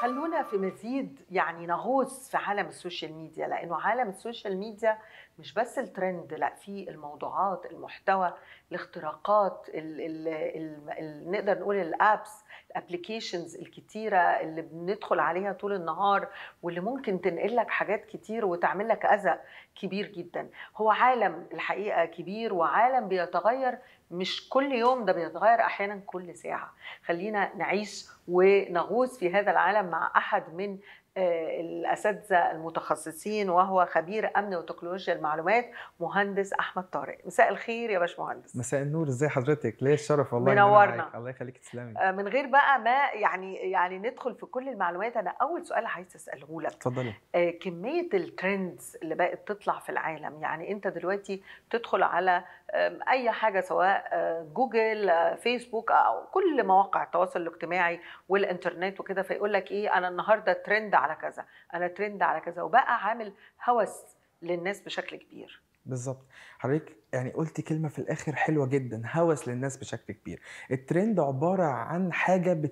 خلونا في مزيد يعني نغوص في عالم السوشيال ميديا لانه عالم السوشيال ميديا مش بس الترند لا في الموضوعات المحتوى الاختراقات ال ال ال الـ نقدر نقول الابس الابلكيشنز الكتيره اللي بندخل عليها طول النهار واللي ممكن تنقل لك حاجات كتير وتعمل لك اذى كبير جدا هو عالم الحقيقه كبير وعالم بيتغير مش كل يوم ده بيتغير احيانا كل ساعه خلينا نعيش ونغوص في هذا العالم مع احد من الاساتذه المتخصصين وهو خبير امن وتكنولوجيا المعلومات مهندس احمد طارق مساء الخير يا باشمهندس مساء النور ازي حضرتك ليه الشرف والله منورنا الله يخليك تسلمي آه، من غير بقى ما يعني يعني ندخل في كل المعلومات انا اول سؤال عايز اساله لك اتفضلي آه، كميه الترندز اللي بقت تطلع في العالم يعني انت دلوقتي تدخل على آه، اي حاجه سواء جوجل فيسبوك او كل مواقع التواصل الاجتماعي والانترنت وكده فيقول لك ايه انا النهارده ترند على كذا انا ترند على كذا وبقى عامل هوس للناس بشكل كبير بالظبط حضرتك يعني قلتي كلمه في الاخر حلوه جدا هوس للناس بشكل كبير الترند عباره عن حاجه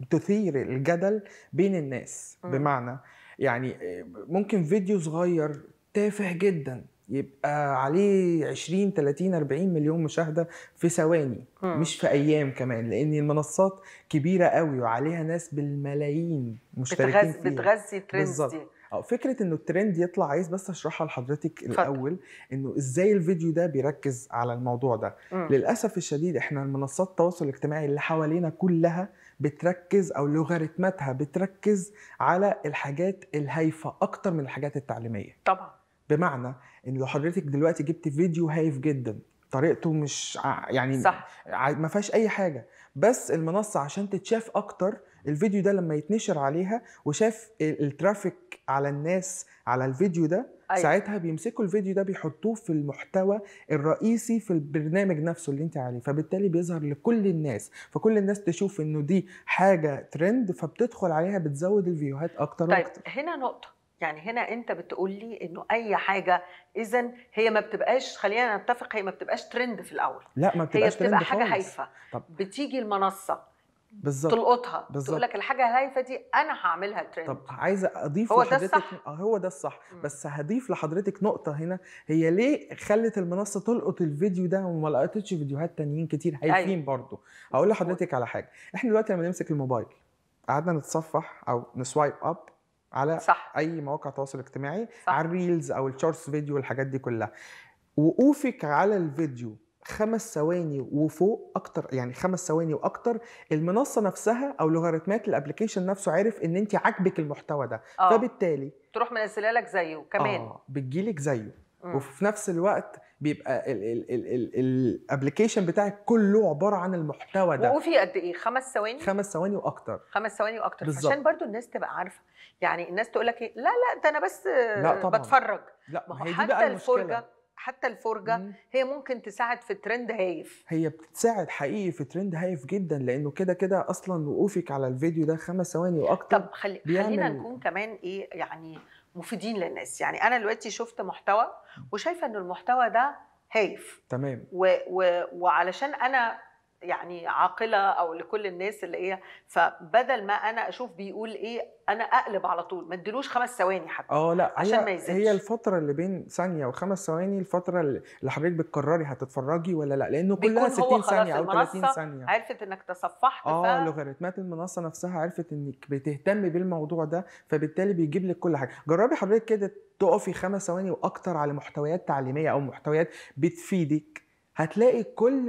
بتثير الجدل بين الناس م. بمعنى يعني ممكن فيديو صغير تافه جدا يبقى عليه 20 30 40 مليون مشاهده في ثواني مش في ايام كمان لان المنصات كبيره قوي وعليها ناس بالملايين مشتركين بتغذي بتغذي الترند دي اه فكره انه الترند يطلع عايز بس اشرحها لحضرتك الاول انه ازاي الفيديو ده بيركز على الموضوع ده م. للاسف الشديد احنا المنصات التواصل الاجتماعي اللي حوالينا كلها بتركز او لوغاريتماتها بتركز على الحاجات الهايفه اكتر من الحاجات التعليميه طبعا بمعنى ان لو حضرتك دلوقتي جبت فيديو هايف جدا طريقته مش يعني صح ما فيهاش اي حاجه بس المنصه عشان تتشاف اكتر الفيديو ده لما يتنشر عليها وشاف الترافيك على الناس على الفيديو ده أيوة. ساعتها بيمسكوا الفيديو ده بيحطوه في المحتوى الرئيسي في البرنامج نفسه اللي انت عليه فبالتالي بيظهر لكل الناس فكل الناس تشوف انه دي حاجه ترند فبتدخل عليها بتزود الفيوهات اكتر طيب واكتر هنا نقطه يعني هنا انت بتقول لي انه اي حاجه اذا هي ما بتبقاش خلينا نتفق هي ما بتبقاش ترند في الاول لا ما بتبقاش هي بتبقى ترند حاجه هايفه بتيجي المنصه بالظبط تلقطها تقول لك الحاجه الهايفه دي انا هعملها ترند طب عايزه اضيف هو لحضرتك ده الصح. آه، هو ده الصح م. بس هضيف لحضرتك نقطه هنا هي ليه خلت المنصه تلقط الفيديو ده وما لقطتش فيديوهات تانيين كتير هايفين أيوه. برضه هقول لحضرتك على حاجه احنا دلوقتي لما نمسك الموبايل قعدنا نتصفح او نسوايب اب على صح. اي مواقع تواصل اجتماعي صح. على الريلز او الشورتس فيديو والحاجات دي كلها وقوفك على الفيديو خمس ثواني وفوق اكتر يعني خمس ثواني واكتر المنصه نفسها او لوغاريتمات الابلكيشن نفسه عارف ان انت عاجبك المحتوى ده أوه. فبالتالي تروح منزله لك زيه كمان اه بتجيلك زيه وفي نفس الوقت بيبقى الابلكيشن بتاعك كله عباره عن المحتوى ده وفي قد ايه خمس ثواني خمس ثواني واكتر خمس ثواني واكتر بالزبط. عشان برضو الناس تبقى عارفه يعني الناس تقول لك ايه لا لا ده انا بس لا طبعًا. بتفرج لا ما هي دي بقى الفرجه حتى الفرجه مم. هي ممكن تساعد في ترند هايف هي بتساعد حقيقي في ترند هايف جدا لانه كده كده اصلا وقوفك على الفيديو ده خمس ثواني واكتر طب خلي... خلينا نكون كمان ايه يعني مفيدين للناس يعني انا دلوقتي شفت محتوى وشايفه ان المحتوى ده هايف تمام و... و... وعلشان انا يعني عاقله او لكل الناس اللي هي فبدل ما انا اشوف بيقول ايه انا اقلب على طول ما ادلوش خمس ثواني حتى اه لا عشان ما يزيدش هي الفتره اللي بين ثانيه وخمس ثواني الفتره اللي حضرتك بتقرري هتتفرجي ولا لا لانه كلها 60 ثانيه او 30 ثانيه عرفت انك تصفحت اه ف... لوغاريتمات المنصه نفسها عرفت انك بتهتمي بالموضوع ده فبالتالي بيجيب لك كل حاجه جربي حضرتك كده تقفي خمس ثواني واكتر على محتويات تعليميه او محتويات بتفيدك هتلاقي كل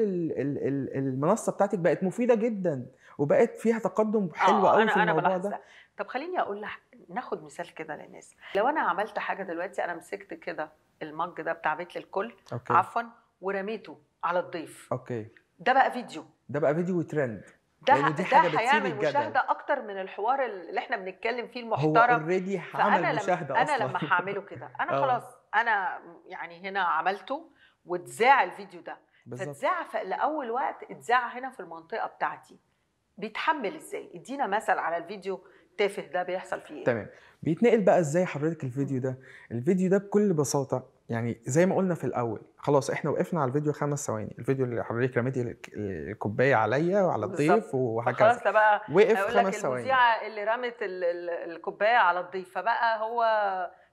المنصه بتاعتك بقت مفيده جدا وبقت فيها تقدم آه، حلو قوي في الموضوع ده طب خليني اقول لح... ناخد مثال كده للناس لو انا عملت حاجه دلوقتي انا مسكت كده المج ده بتاع بيت للكل أوكي. عفوا ورميته على الضيف اوكي ده بقى فيديو ده بقى فيديو وترند ده يعني دي حاجة ده هيعمل مشاهده اكتر من الحوار اللي احنا بنتكلم فيه المحترم هو اوريدي هعمل مشاهده لما انا لما هعمله كده انا آه. خلاص انا يعني هنا عملته واتذاع الفيديو ده فاتذاع لاول وقت اتذاع هنا في المنطقه بتاعتي بيتحمل ازاي ادينا مثل على الفيديو تافه ده بيحصل فيه ايه تمام بيتنقل بقى ازاي حضرتك الفيديو ده الفيديو ده بكل بساطه يعني زي ما قلنا في الاول خلاص احنا وقفنا على الفيديو خمس ثواني الفيديو اللي حضرتك رميتي الكوبايه عليا وعلى الضيف وهكذا خلاص بقى وقف خمس ثواني المذيعه اللي رمت الكوبايه على الضيف فبقى هو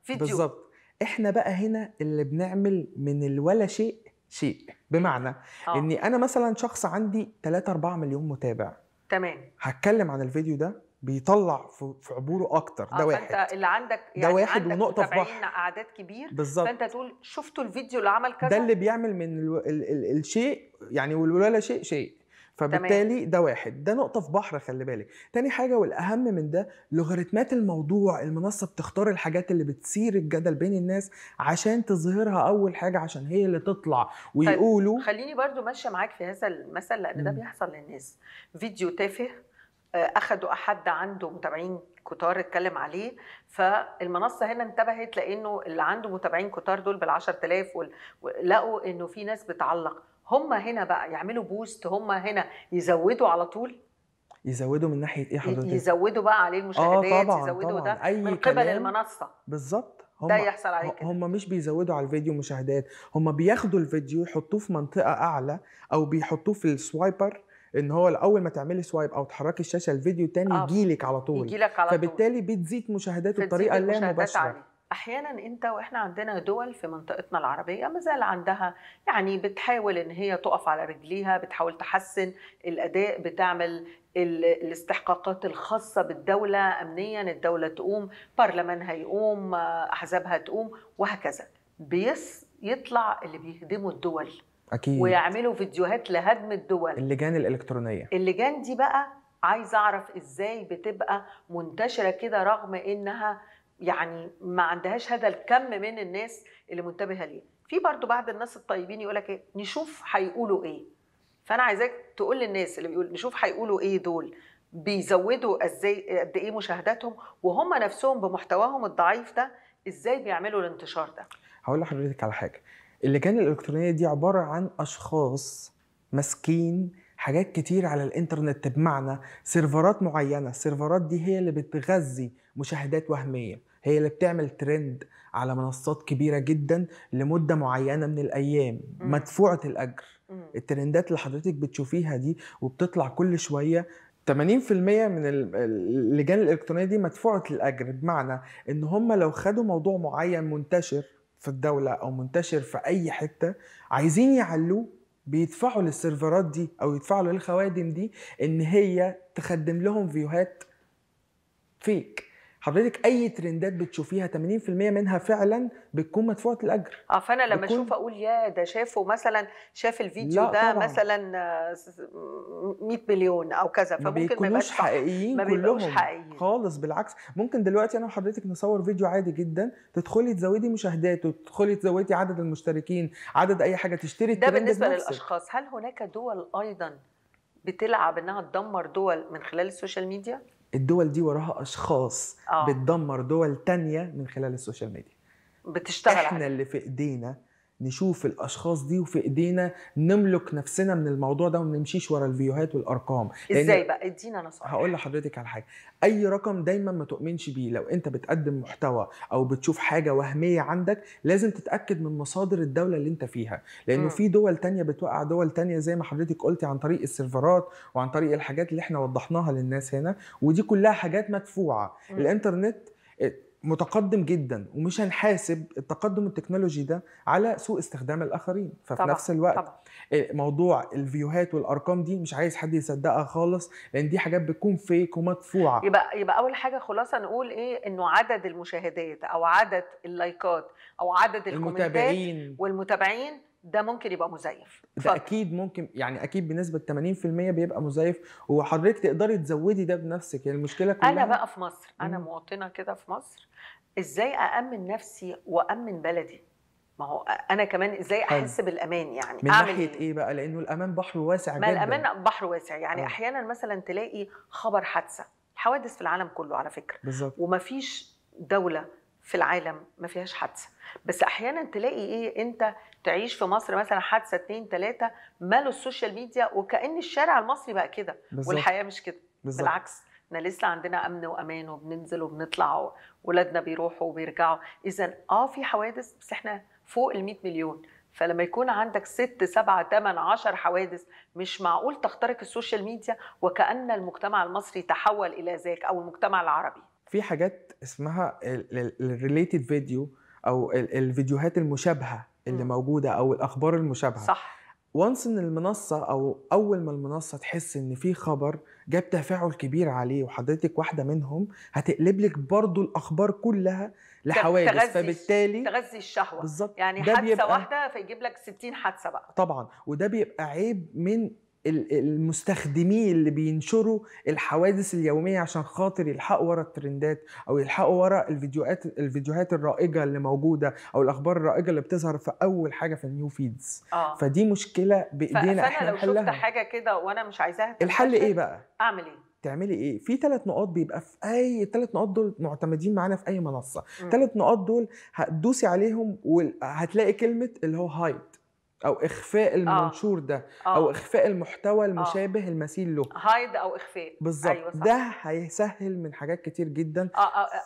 فيديو بالظبط احنا بقى هنا اللي بنعمل من الولا شيء شيء بمعنى أوه. اني انا مثلا شخص عندي 3 4 مليون متابع تمام هتكلم عن الفيديو ده بيطلع في عبوره اكتر ده آه، واحد فانت اللي عندك يعني ده واحد عندك ونقطه في بحر اعداد كبير بالظبط فانت تقول شفتوا الفيديو اللي عمل كذا ده اللي بيعمل من الشيء يعني والولا شيء شيء فبالتالي تمام. ده واحد ده نقطة في بحر خلي بالك تاني حاجة والأهم من ده لوغاريتمات الموضوع المنصة بتختار الحاجات اللي بتثير الجدل بين الناس عشان تظهرها أول حاجة عشان هي اللي تطلع طيب، ويقولوا طيب. خليني برضو ماشية معاك في هذا المثل لأن ده بيحصل للناس فيديو تافه آه، أخدوا أحد عنده متابعين كتار اتكلم عليه فالمنصه هنا انتبهت لانه اللي عنده متابعين كتار دول بال 10000 لقوا انه في ناس بتعلق هم هنا بقى يعملوا بوست هم هنا يزودوا على طول يزودوا من ناحيه ايه حضرتك يزودوا بقى عليه آه، المشاهدات آه طبعا يزودوا طبعا ده أي من قبل المنصه بالظبط هم ده يحصل عليه كده هم مش بيزودوا على الفيديو مشاهدات هم بياخدوا الفيديو يحطوه في منطقه اعلى او بيحطوه في السوايبر ان هو اول ما تعملي سوايب او تحركي الشاشه الفيديو تاني آه، يجيلك على طول يجيلك على فبالتالي طول. بتزيد مشاهداته بطريقه لا مباشره عليه. احيانا انت واحنا عندنا دول في منطقتنا العربيه ما زال عندها يعني بتحاول ان هي تقف على رجليها بتحاول تحسن الاداء بتعمل الاستحقاقات الخاصة بالدولة أمنيا الدولة تقوم برلمانها يقوم أحزابها تقوم وهكذا بيس يطلع اللي بيهدموا الدول أكيد. ويعملوا فيديوهات لهدم الدول اللجان الإلكترونية اللجان دي بقى عايز أعرف إزاي بتبقى منتشرة كده رغم إنها يعني ما عندهاش هذا الكم من الناس اللي منتبهه ليه في برضو بعض الناس الطيبين يقول لك ايه نشوف هيقولوا ايه فانا عايزاك تقول للناس اللي بيقول نشوف هيقولوا ايه دول بيزودوا ازاي قد ايه مشاهداتهم وهم نفسهم بمحتواهم الضعيف ده ازاي بيعملوا الانتشار ده هقول لحضرتك على حاجه اللجان الالكترونيه دي عباره عن اشخاص ماسكين حاجات كتير على الانترنت بمعنى سيرفرات معينه السيرفرات دي هي اللي بتغذي مشاهدات وهميه هي اللي بتعمل ترند على منصات كبيره جدا لمده معينه من الايام مدفوعه الاجر الترندات اللي حضرتك بتشوفيها دي وبتطلع كل شويه 80% من اللجان الالكترونيه دي مدفوعه الاجر بمعنى ان هم لو خدوا موضوع معين منتشر في الدوله او منتشر في اي حته عايزين يعلوه بيدفعوا للسيرفرات دي او يدفعوا للخوادم دي ان هي تخدم لهم فيوهات فيك حضرتك اي ترندات بتشوفيها 80% منها فعلا بتكون مدفوعه الاجر اه فانا لما بتكون... اشوف اقول يا ده شافه مثلا شاف الفيديو ده طبعا. مثلا 100 آه، مليون او كذا فممكن ما بيكونوش حقيقيين ما بيكونوش حقيقيين خالص بالعكس ممكن دلوقتي انا وحضرتك نصور فيديو عادي جدا تدخلي تزودي مشاهداته تدخلي تزودي عدد المشتركين عدد اي حاجه تشتري ده بالنسبه بنفسك. للاشخاص هل هناك دول ايضا بتلعب انها تدمر دول من خلال السوشيال ميديا الدول دي وراها اشخاص آه. بتدمر دول تانية من خلال السوشيال ميديا بتشتغل احنا عليك. اللي في ايدينا نشوف الاشخاص دي وفي ايدينا نملك نفسنا من الموضوع ده وما نمشيش ورا الفيوهات والارقام ازاي بقى ادينا نصائح هقول لحضرتك على حاجه اي رقم دايما ما تؤمنش بيه لو انت بتقدم محتوى او بتشوف حاجه وهميه عندك لازم تتاكد من مصادر الدوله اللي انت فيها لانه م. في دول تانية بتوقع دول تانية زي ما حضرتك قلتي عن طريق السيرفرات وعن طريق الحاجات اللي احنا وضحناها للناس هنا ودي كلها حاجات مدفوعه م. الانترنت متقدم جدا ومش هنحاسب التقدم التكنولوجي ده على سوء استخدام الاخرين ففي طبعا. نفس الوقت طبعا. آه، موضوع الفيوهات والارقام دي مش عايز حد يصدقها خالص لان دي حاجات بتكون فيك ومدفوعه يبقى يبقى اول حاجه خلاصه نقول ايه انه عدد المشاهدات او عدد اللايكات او عدد الكومنتات والمتابعين ده ممكن يبقى مزيف ده اكيد ممكن يعني اكيد بنسبه 80% بيبقى مزيف وحضرتك تقدري تزودي ده بنفسك يعني المشكله كلها انا بقى في مصر انا مواطنه كده في مصر ازاي اامن نفسي وامن بلدي ما هو انا كمان ازاي احس بالامان يعني من أعمل ناحيه إيه؟, ايه بقى لانه الامان بحر واسع ما جدا ما الامان بحر واسع يعني أه. احيانا مثلا تلاقي خبر حادثه حوادث في العالم كله على فكره بالظبط ومفيش دوله في العالم ما فيهاش حادثه بس احيانا تلاقي ايه انت تعيش في مصر مثلا حادثه اتنين تلاته ماله السوشيال ميديا وكان الشارع المصري بقى كده والحياه مش كده بالزبط. بالعكس احنا لسه عندنا امن وامان وبننزل وبنطلع ولادنا بيروحوا وبيرجعوا اذا اه في حوادث بس احنا فوق ال 100 مليون فلما يكون عندك ست سبعة ثمان عشر حوادث مش معقول تخترق السوشيال ميديا وكأن المجتمع المصري تحول إلى ذاك أو المجتمع العربي في حاجات اسمها الريليتد فيديو او الفيديوهات المشابهه اللي م. موجوده او الاخبار المشابهه صح وانس ان المنصه او اول ما المنصه تحس ان في خبر جاب تفاعل كبير عليه وحضرتك واحده منهم هتقلب لك برضو الاخبار كلها لحوادث تغزي فبالتالي تغذي الشهوه بالظبط يعني حادثه واحده فيجيب لك 60 حادثه بقى طبعا وده بيبقى عيب من المستخدمين اللي بينشروا الحوادث اليوميه عشان خاطر يلحقوا ورا الترندات او يلحقوا ورا الفيديوهات الفيديوهات الرائجه اللي موجوده او الاخبار الرائجه اللي بتظهر في اول حاجه في النيو فيدز آه. فدي مشكله بايدينا احنا نحلها فانا لو شفت حاجه كده وانا مش عايزاها الحل ايه بقى اعمل ايه تعملي ايه في ثلاث نقاط بيبقى في اي ثلاث نقاط دول معتمدين معانا في اي منصه ثلاث نقاط دول هتدوسي عليهم وهتلاقي كلمه اللي هو هايد او اخفاء آه. المنشور ده آه. او اخفاء المحتوى آه. المشابه المثيل له هايد او اخفاء بالظبط أيوة ده هيسهل من حاجات كتير جدا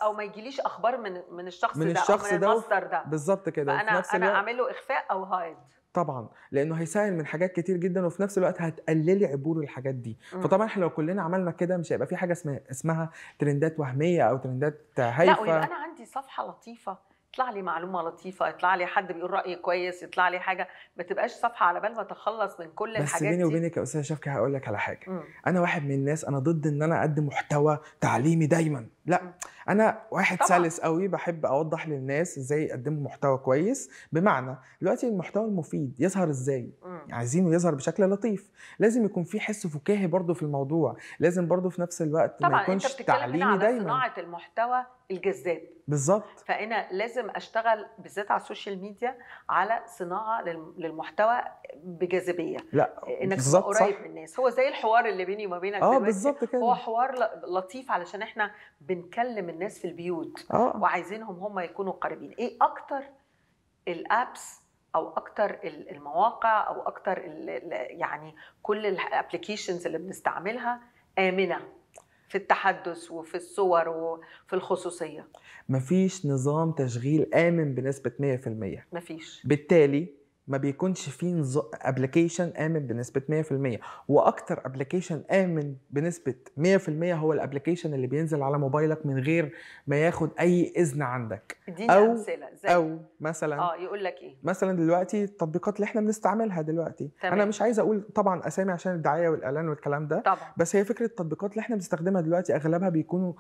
او ما يجيليش اخبار من من الشخص من ده أو من المصدر ده بالظبط كده انا نفس انا اعمل له اخفاء او هايد طبعا لانه هيسهل من حاجات كتير جدا وفي نفس الوقت هتقللي عبور الحاجات دي م. فطبعا احنا لو كلنا عملنا كده مش هيبقى في حاجه اسمها اسمها ترندات وهميه او ترندات هايفه لا ويبقى انا عندي صفحه لطيفه يطلع لي معلومه لطيفه يطلع لي حد بيقول راي كويس يطلع لي حاجه ما تبقاش صفحه على بال ما تخلص من كل الحاجات بس بيني وبينك يا استاذه شفكي هقول لك على حاجه م. انا واحد من الناس انا ضد ان انا اقدم محتوى تعليمي دايما لا إمم. انا واحد طبعا. سلس قوي بحب اوضح للناس ازاي يقدموا محتوى كويس بمعنى دلوقتي المحتوى المفيد يظهر ازاي إمم. يعني عايزينه يظهر بشكل لطيف لازم يكون في حس فكاهي برضو في الموضوع لازم برضو في نفس الوقت طبعا. ما يكونش انت تعليمي على دايما صناعه المحتوى الجذاب بالظبط فانا لازم اشتغل بالذات على السوشيال ميديا على صناعه للمحتوى بجاذبيه لا انك تبقى قريب من الناس هو زي الحوار اللي بيني وما بينك اه بالظبط كده هو حوار لطيف علشان احنا ب بنكلم الناس في البيوت أوه. وعايزينهم هم يكونوا قريبين ايه اكتر الابس او اكتر المواقع او اكتر يعني كل الابلكيشنز اللي بنستعملها امنه في التحدث وفي الصور وفي الخصوصيه مفيش نظام تشغيل امن بنسبه 100% مفيش بالتالي ما بيكونش فيه ابلكيشن امن بنسبه 100% واكتر ابلكيشن امن بنسبه 100% هو الابلكيشن اللي بينزل على موبايلك من غير ما ياخد اي اذن عندك او امثله زي او مثلا اه يقول لك ايه مثلا دلوقتي التطبيقات اللي احنا بنستعملها دلوقتي تمام. انا مش عايزه اقول طبعا اسامي عشان الدعايه والاعلان والكلام ده طبعا. بس هي فكره التطبيقات اللي احنا بنستخدمها دلوقتي اغلبها بيكونوا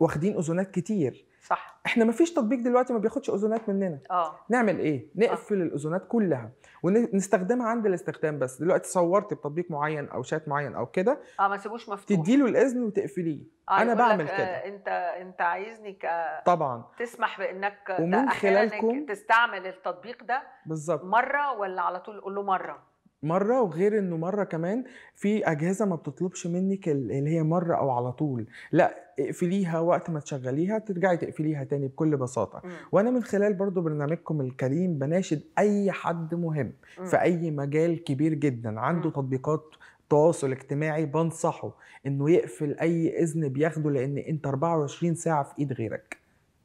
واخدين اذونات كتير صح احنا ما فيش تطبيق دلوقتي ما بياخدش اذونات مننا اه نعمل ايه آه. نقفل آه. الاذونات كلها ونستخدمها عند الاستخدام بس دلوقتي صورت بتطبيق معين او شات معين او كده اه ما تسيبوش مفتوح تديله الاذن وتقفليه آه انا بعمل آه، كده آه انت انت عايزني ك طبعا تسمح بانك ومن خلالكم تستعمل التطبيق ده بالظبط مره ولا على طول قول له مره مره وغير انه مره كمان في اجهزه ما بتطلبش منك اللي هي مره او على طول لا اقفليها وقت ما تشغليها ترجعي تقفليها تاني بكل بساطه م. وانا من خلال برضو برنامجكم الكريم بناشد اي حد مهم م. في اي مجال كبير جدا عنده م. تطبيقات تواصل اجتماعي بنصحه انه يقفل اي اذن بياخده لان انت 24 ساعه في ايد غيرك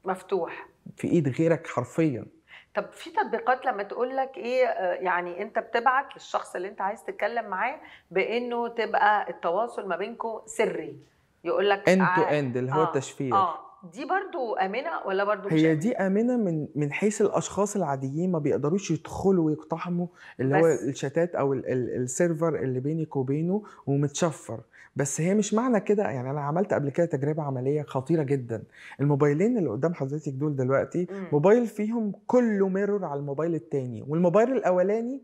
مفتوح في ايد غيرك حرفيا طب في تطبيقات لما تقول لك ايه آه، يعني انت بتبعت للشخص اللي انت عايز تتكلم معاه بانه تبقى التواصل ما بينكم سري يقول لك اند تو اند آه، اللي هو آه التشفير اه دي برضو امنه ولا برضو هي مش دي امنه من من حيث الاشخاص العاديين ما بيقدروش يدخلوا ويقتحموا اللي هو الشتات او السيرفر اللي بينك وبينه ومتشفر بس هي مش معنى كده يعني انا عملت قبل كده تجربه عمليه خطيره جدا الموبايلين اللي قدام حضرتك دول دلوقتي مم. موبايل فيهم كله ميرور على الموبايل التاني والموبايل الاولاني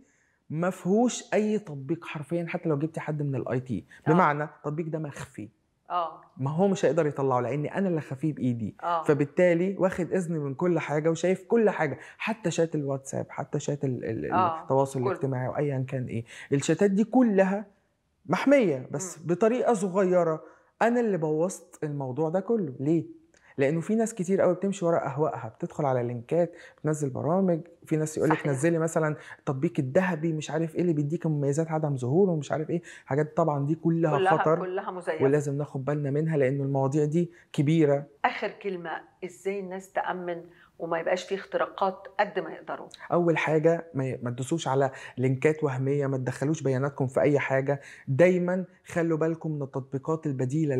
ما فيهوش اي تطبيق حرفيا حتى لو جبتي حد من الاي آه. تي بمعنى التطبيق ده مخفي اه ما هو مش هيقدر يطلعه لاني انا اللي خفيه بايدي أوه. فبالتالي واخد اذن من كل حاجه وشايف كل حاجه حتى شات الواتساب حتى شات آه. التواصل الاجتماعي وايا كان ايه الشاتات دي كلها محميه بس م. بطريقه صغيره انا اللي بوظت الموضوع ده كله ليه لانه في ناس كتير قوي بتمشي ورا اهوائها بتدخل على لينكات بتنزل برامج في ناس يقول لك نزلي مثلا التطبيق الذهبي مش عارف ايه اللي بيديك مميزات عدم ظهور ومش عارف ايه حاجات طبعا دي كلها, كلها خطر كلها مزيفة. ولازم ناخد بالنا منها لان المواضيع دي كبيره اخر كلمه ازاي الناس تامن وما يبقاش فيه اختراقات قد ما يقدروا اول حاجه ما تدوسوش على لينكات وهميه ما تدخلوش بياناتكم في اي حاجه دايما خلوا بالكم من التطبيقات البديله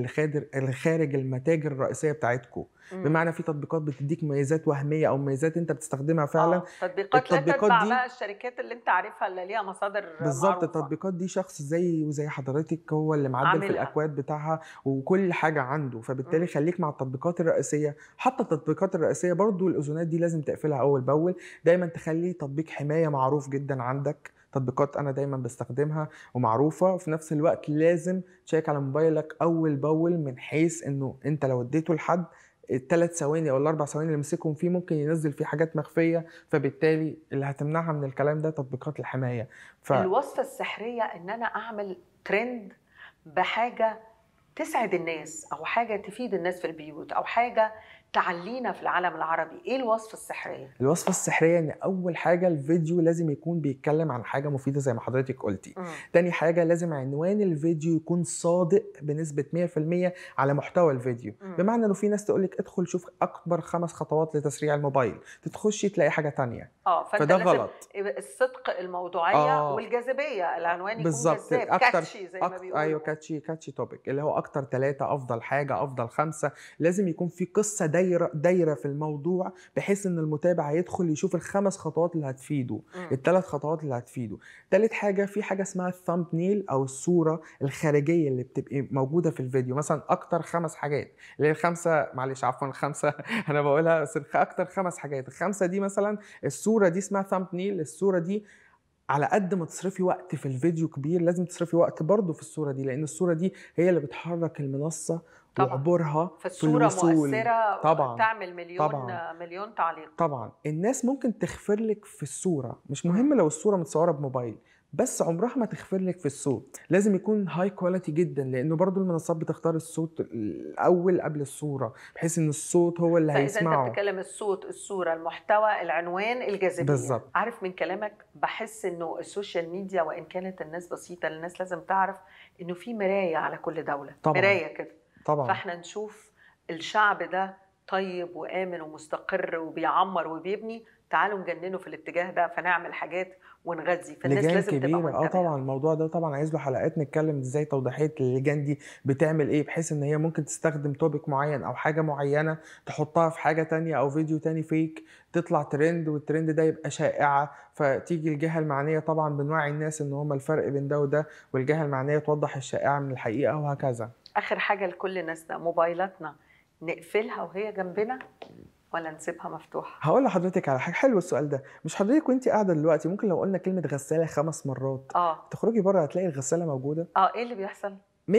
اللي خارج المتاجر الرئيسيه بتاعتكم بمعنى في تطبيقات بتديك ميزات وهميه او ميزات انت بتستخدمها آه، فعلا تطبيقات لا تتبع دي... بقى الشركات اللي انت عارفها اللي ليها مصادر بالظبط التطبيقات دي شخص زي وزي حضرتك هو اللي معدل في الاكواد بتاعها وكل حاجه عنده فبالتالي خليك مع التطبيقات الرئيسيه حتى التطبيقات الرئيسيه برضو الزونات دي لازم تقفلها اول باول دايما تخلي تطبيق حمايه معروف جدا عندك تطبيقات انا دايما بستخدمها ومعروفه وفي نفس الوقت لازم تشيك على موبايلك اول باول من حيث انه انت لو اديته لحد الثلاث ثواني او الاربع ثواني اللي مسكهم فيه ممكن ينزل فيه حاجات مخفيه فبالتالي اللي هتمنعها من الكلام ده تطبيقات الحمايه ف... الوصفه السحريه ان انا اعمل ترند بحاجه تسعد الناس او حاجه تفيد الناس في البيوت او حاجه تعلينا في العالم العربي ايه الوصفه السحريه الوصفه السحريه ان اول حاجه الفيديو لازم يكون بيتكلم عن حاجه مفيده زي ما حضرتك قلتي تاني حاجه لازم عنوان الفيديو يكون صادق بنسبه 100% على محتوى الفيديو مم. بمعنى انه في ناس تقول لك ادخل شوف اكبر خمس خطوات لتسريع الموبايل تتخشي تلاقي حاجه تانية اه فده غلط الصدق الموضوعيه آه. والجاذبيه العنوان يكون بالظبط كاتشي زي ما بيقولوا ايوه كاتشي كاتشي توبيك اللي هو اكتر ثلاثه افضل حاجه افضل خمسه لازم يكون في قصه دايره دايره في الموضوع بحيث ان المتابع هيدخل يشوف الخمس خطوات اللي هتفيده الثلاث خطوات اللي هتفيده ثالث حاجه في حاجه اسمها الثامب نيل او الصوره الخارجيه اللي بتبقى موجوده في الفيديو مثلا اكتر خمس حاجات اللي هي الخمسه معلش عفوا الخمسه انا بقولها بس اكتر خمس حاجات الخمسه دي مثلا الصوره دي اسمها ثامب نيل الصوره دي على قد ما تصرفي وقت في الفيديو كبير لازم تصرفي وقت برضه في الصوره دي لان الصوره دي هي اللي بتحرك المنصه وعبورها في في مؤثره طبعا تعمل مليون طبعا. مليون تعليق طبعا الناس ممكن تغفر لك في الصوره مش مهم لو الصوره متصوره بموبايل بس عمرها ما تغفر لك في الصوت لازم يكون هاي كواليتي جدا لانه برضو المنصات بتختار الصوت الاول قبل الصوره بحيث ان الصوت هو اللي هيسمعه فاذا انت بتتكلم الصوت الصوره المحتوى العنوان الجاذبيه بالظبط عارف من كلامك بحس انه السوشيال ميديا وان كانت الناس بسيطه الناس لازم تعرف انه في مرايه على كل دوله طبعا مرايه كده طبعا فاحنا نشوف الشعب ده طيب وامن ومستقر وبيعمر وبيبني تعالوا نجننه في الاتجاه ده فنعمل حاجات ونغذي فالناس لجان لازم كبيرة تبقى اه طبعا الموضوع ده طبعا عايز له حلقات نتكلم ازاي توضيحيه اللجان دي بتعمل ايه بحيث ان هي ممكن تستخدم توبيك معين او حاجه معينه تحطها في حاجه تانية او فيديو تاني فيك تطلع ترند والترند ده يبقى شائعه فتيجي الجهه المعنيه طبعا بنوعي الناس ان هم الفرق بين ده وده والجهه المعنيه توضح الشائعه من الحقيقه وهكذا اخر حاجه لكل الناس ده موبايلاتنا نقفلها وهي جنبنا ولا نسيبها مفتوحه هقول لحضرتك على حاجه حلو السؤال ده مش حضرتك وانت قاعده دلوقتي ممكن لو قلنا كلمه غساله خمس مرات اه تخرجي بره هتلاقي الغساله موجوده اه ايه اللي بيحصل 100%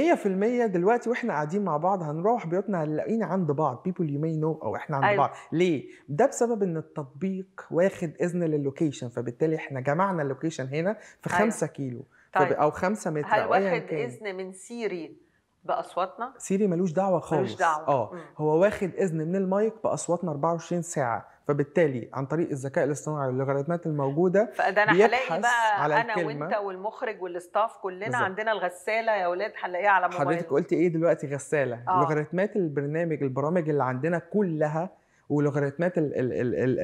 دلوقتي واحنا قاعدين مع بعض هنروح بيوتنا هنلاقينا عند بعض بيبول يو مي نو او احنا عند أيوة. بعض ليه ده بسبب ان التطبيق واخد اذن للوكيشن فبالتالي احنا جمعنا اللوكيشن هنا في 5 أيوة. كيلو طيب. او 5 متر هل واخد اذن من سيري باصواتنا سيري ملوش دعوه خالص ملوش دعوه اه هو واخد اذن من المايك باصواتنا 24 ساعه فبالتالي عن طريق الذكاء الاصطناعي واللوغاريتمات الموجوده فده انا هلاقي بقى على انا الكلمة. وانت والمخرج والاستاف كلنا بالزبط. عندنا الغساله يا اولاد هنلاقيها على موبايل حضرتك قلتي ايه دلوقتي غساله آه. لوغاريتمات البرنامج البرامج اللي عندنا كلها ولوغاريتمات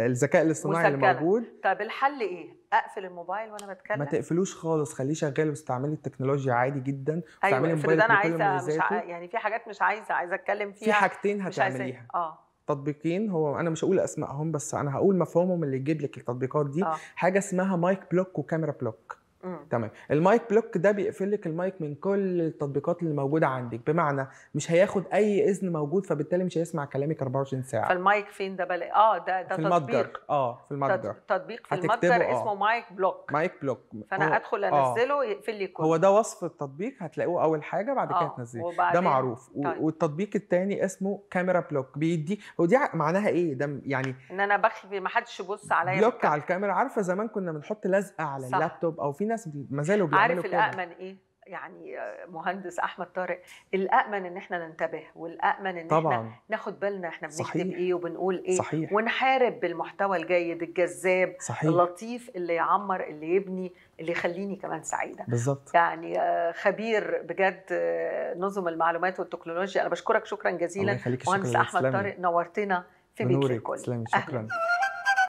الذكاء الاصطناعي اللي موجود طب الحل ايه؟ اقفل الموبايل وانا بتكلم ما تقفلوش خالص خليه شغال واستعملي التكنولوجيا عادي جدا ايوه الموبايل انا عايزه مش ع... يعني في حاجات مش عايزه عايزه اتكلم فيها في حاجتين إيه؟ هتعمليها اه تطبيقين هو انا مش هقول اسمائهم بس انا هقول مفهومهم اللي يجيب لك التطبيقات دي آه. حاجه اسمها مايك بلوك وكاميرا بلوك تمام المايك بلوك ده بيقفل لك المايك من كل التطبيقات اللي موجوده عندك بمعنى مش هياخد اي اذن موجود فبالتالي مش هيسمع كلامك 24 ساعه فالمايك فين ده بلا اه ده ده في المتجر اه في المتجر تطبيق في المتجر آه. اسمه مايك بلوك مايك بلوك فانا هو... ادخل آه. انزله آه. يقفل لي كله هو ده وصف التطبيق هتلاقوه اول حاجه بعد كده آه. تنزليه وبعدين... ده معروف طيب. والتطبيق الثاني اسمه كاميرا بلوك بيدي ودي معناها ايه ده يعني ان انا بخفي ما حدش يبص عليا بلوك على الكاميرا عارفه زمان كنا بنحط لزقه على صح. اللابتوب او في ناس ما زالوا بيعملوا عارف الامن ايه يعني آه، مهندس احمد طارق الامن ان احنا ننتبه والامن ان طبعاً. احنا ناخد بالنا احنا بنكتب ايه وبنقول ايه صحيح. ونحارب بالمحتوى الجيد الجذاب اللطيف اللي يعمر اللي يبني اللي يخليني كمان سعيده بالظبط يعني آه، خبير بجد آه، نظم المعلومات والتكنولوجيا انا بشكرك شكرا جزيلا مهندس احمد طارق نورتنا في بيت الكل شكرا